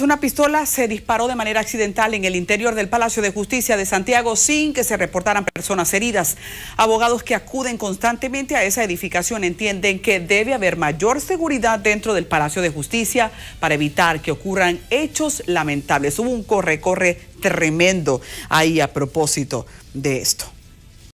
Una pistola se disparó de manera accidental en el interior del Palacio de Justicia de Santiago sin que se reportaran personas heridas. Abogados que acuden constantemente a esa edificación entienden que debe haber mayor seguridad dentro del Palacio de Justicia para evitar que ocurran hechos lamentables. Hubo un corre-corre tremendo ahí a propósito de esto.